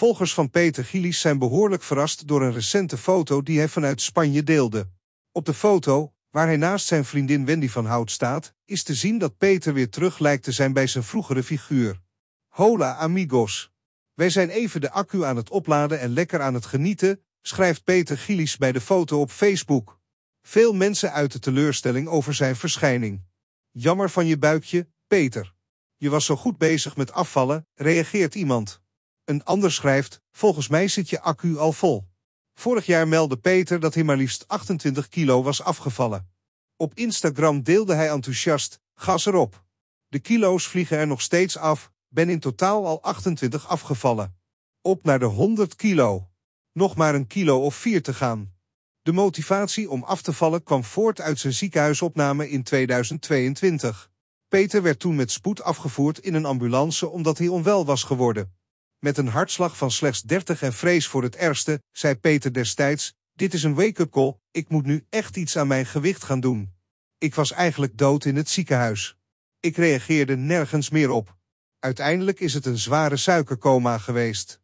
Volgers van Peter Gilis zijn behoorlijk verrast door een recente foto die hij vanuit Spanje deelde. Op de foto, waar hij naast zijn vriendin Wendy van Hout staat, is te zien dat Peter weer terug lijkt te zijn bij zijn vroegere figuur. Hola amigos. Wij zijn even de accu aan het opladen en lekker aan het genieten, schrijft Peter Gillis bij de foto op Facebook. Veel mensen uit de teleurstelling over zijn verschijning. Jammer van je buikje, Peter. Je was zo goed bezig met afvallen, reageert iemand. Een ander schrijft, volgens mij zit je accu al vol. Vorig jaar meldde Peter dat hij maar liefst 28 kilo was afgevallen. Op Instagram deelde hij enthousiast, gas erop. De kilo's vliegen er nog steeds af, ben in totaal al 28 afgevallen. Op naar de 100 kilo. Nog maar een kilo of vier te gaan. De motivatie om af te vallen kwam voort uit zijn ziekenhuisopname in 2022. Peter werd toen met spoed afgevoerd in een ambulance omdat hij onwel was geworden. Met een hartslag van slechts 30 en vrees voor het ergste, zei Peter destijds, dit is een wake-up call, ik moet nu echt iets aan mijn gewicht gaan doen. Ik was eigenlijk dood in het ziekenhuis. Ik reageerde nergens meer op. Uiteindelijk is het een zware suikercoma geweest.